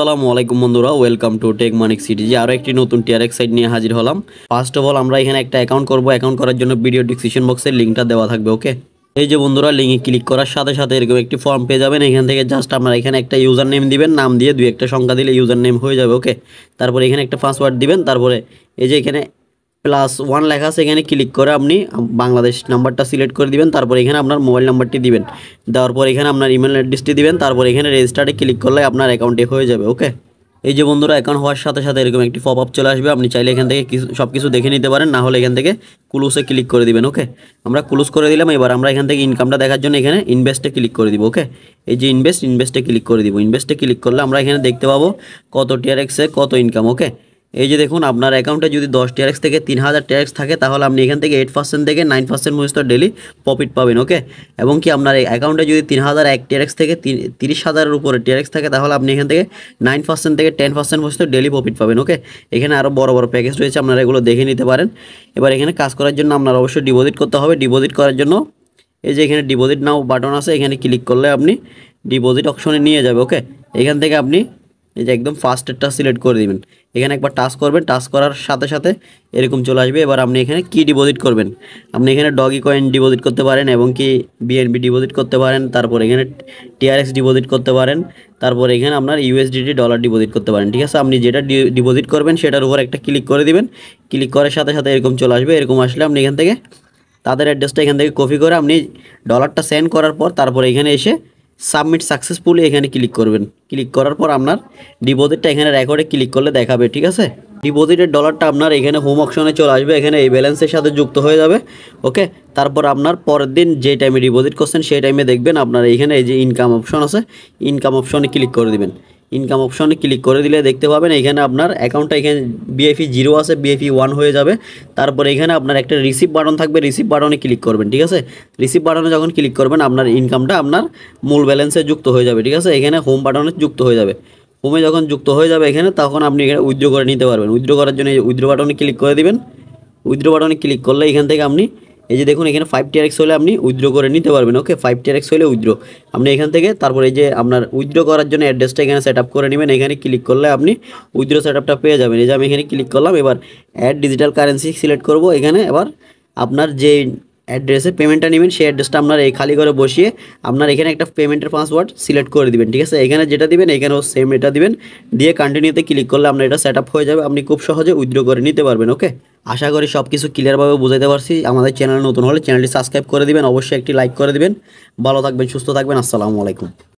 আসসালামু আলাইকুম বন্ধুরা welcome to tech Manik city যে আরও একটি নতুন এক সাইট নিয়ে হাজির হলাম ফার্স্ট অফ অল আমরা এখানে একটা অ্যাকাউন্ট করব অ্যাকাউন্ট করার জন্য ভিডিও ডিসক্রিপশন বক্সের লিঙ্কটা দেওয়া থাকবে ওকে এই যে বন্ধুরা লিঙ্কে ক্লিক করার সাথে সাথে এরকম একটি ফর্ম পেয়ে যাবেন এখান থেকে জাস্ট আপনারা এখানে একটা ইউজার নেম দিবেন নাম দিয়ে দুই একটা সংখ্যা দিলে ইউজার নেম হয়ে যাবে ওকে তারপরে এখানে একটা পাসওয়ার্ড দিবেন তারপরে এই যে এখানে প্লাস ওয়ান লেখা আছে এখানে ক্লিক করে আপনি বাংলাদেশ নাম্বারটা সিলেক্ট করে দিবেন তারপর এখানে আপনার মোবাইল নাম্বারটি দিবেন দেওয়ার পর এখানে আপনার ইমেল অ্যাড্রেসটি দিবেন তারপর এখানে রেজিস্টারে ক্লিক করলে আপনার অ্যাকাউন্টে হয়ে যাবে ওকে এই যে বন্ধুরা অ্যাকাউন্ট হওয়ার সাথে সাথে এরকম একটি পপ আপ চলে আসবে আপনি চাইলে এখান থেকে কিছু সব কিছু দেখে নিতে পারেন না হলে এখান থেকে ক্লুসে ক্লিক করে দিবেন ওকে আমরা ক্লুজ করে দিলাম এবার আমরা এখান থেকে ইনকামটা দেখার জন্য এখানে ইনভেস্টে ক্লিক করে দিব ওকে এই যে ইনভেস্ট ইনভেস্টে ক্লিক করে দিব ইনভেস্টে ক্লিক করলে আমরা এখানে দেখতে পাবো কত টিয়ার এক্সে কত ইনকাম ওকে এই যে দেখুন আপনার অ্যাকাউন্টে যদি দশ ট্যাক্স থেকে তিন হাজার ট্যাক্স থাকে তাহলে আপনি এখান থেকে এইট পার্সেন্ট থেকে নাইন পার্সেন্ট পর্যন্ত ডেলি প্রফিট পাবেন ওকে এবং কি আপনার অ্যাকাউন্টে যদি তিন হাজার এক ট্যাক্স থেকে তিরিশ হাজারের উপরে ট্যাক্স থাকে তাহলে আপনি এখান থেকে নাইন পার্সেন্ট থেকে টেন পার্সেন্ট পর্যন্ত ডেলি প্রফিট পাবেন ওকে এখানে আরও বড় বড় প্যাকেজ রয়েছে আপনারা এগুলো দেখে নিতে পারেন এবার এখানে কাজ করার জন্য আপনার অবশ্যই ডিপোজিট করতে হবে ডিপোজিট করার জন্য এই যে এখানে ডিপোজিট নাও বাটন আছে এখানে ক্লিক করলে আপনি ডিপোজিট অপশনে নিয়ে যাবে ওকে এখান থেকে আপনি এই যে একদম ফার্স্ট এডটা সিলেক্ট করে দেবেন এখানে একবার টাচ করবেন টাচ করার সাথে সাথে এরকম চলে আসবে এবার আপনি এখানে কি ডিপোজিট করবেন আপনি এখানে ডগি কয়েন ডিপোজিট করতে পারেন এবং কি বিএনবি ডিপোজিট করতে পারেন তারপর এখানে টিআরএস ডিপোজিট করতে পারেন তারপর এখানে আপনার ইউএসডিটি ডলার ডিপোজিট করতে পারেন ঠিক আছে আপনি যেটা ডিপোজিট করবেন সেটার উপর একটা ক্লিক করে দিবেন ক্লিক করার সাথে সাথে এরকম চলে আসবে এরকম আসলে আপনি এখান থেকে তাদের অ্যাড্রেসটা এখান থেকে কপি করে আপনি ডলারটা সেন্ড করার পর তারপর এখানে এসে সাবমিট সাকসেসফুলি এখানে ক্লিক করবেন ক্লিক করার পর আপনার ডিপোজিটটা এখানে রেকর্ডে ক্লিক করলে দেখাবে ঠিক আছে ডিপোজিটের ডলারটা আপনার এখানে হোম অপশনে চলে আসবে এখানে এই ব্যালেন্সের সাথে যুক্ত হয়ে যাবে ওকে তারপর আপনার পরের দিন যে টাইমে ডিপোজিট করছেন সেই টাইমে দেখবেন আপনার এখানে এই যে ইনকাম অপশন আছে ইনকাম অপশনে ক্লিক করে দিবেন ইনকাম অপশনে ক্লিক করে দিলে দেখতে পাবেন এখানে আপনার অ্যাকাউন্টটা এখানে বিএফি জিরো আছে বিএফি ওয়ান হয়ে যাবে তারপর এখানে আপনার একটা রিসিভ বাটন থাকবে রিসিভ বাটনে ক্লিক করবেন ঠিক আছে রিসিভ বাটনে যখন ক্লিক করবেন আপনার ইনকামটা আপনার মূল ব্যালেন্সে যুক্ত হয়ে যাবে ঠিক আছে এখানে হোম বাটনে যুক্ত হয়ে যাবে হোমে যখন যুক্ত হয়ে যাবে এখানে তখন আপনি এখানে উইথড্র করে নিতে পারবেন উইথড্র করার জন্য উইথড্র বাটনে ক্লিক করে দিবেন উইথড্র বাটনে ক্লিক করলে এখান থেকে আপনি এই যে দেখুন এখানে ফাইভ টিয়ার এক্স হলে আপনি উইথড্র করে নিতে পারবেন ওকে ফাইভ টিয়ার এক্স হলে উইথড্র আপনি এখান থেকে তারপরে এই যে আপনার উইথড্র করার জন্য অ্যাড্রেসটা এখানে সেট আপ করে নেবেন এখানে ক্লিক করলে আপনি উইথড্র সেট আপটা পেয়ে যাবেন এই যে আমি এখানে ক্লিক করলাম এবার অ্যাড ডিজিটাল কারেন্সি সিলেক্ট করব এখানে এবার আপনার যে অ্যাড্রেসে পেমেন্টটা নেবেন সেই অ্যাড্রেসটা আপনার এই খালি করে বসিয়ে আপনার এখানে একটা পেমেন্টের পাসওয়ার্ড সিলেক্ট করে দিবেন ঠিক আছে এখানে যেটা দিবেন এখানেও সেম এটা দিবেন দিয়ে কন্টিনিউতে ক্লিক করলে আপনার এটা সেট হয়ে যাবে আপনি খুব সহজে উইথড্র করে নিতে পারবেন ওকে আশা করি সব কিছু ক্লিয়ারভাবে বুঝাইতে পারছি আমাদের চ্যানেল নতুন হলে চ্যানেলটি সাবস্ক্রাইব করে দিবেন অবশ্যই একটি লাইক করে দিবেন ভালো থাকবেন সুস্থ থাকবেন আসসালামু আলাইকুম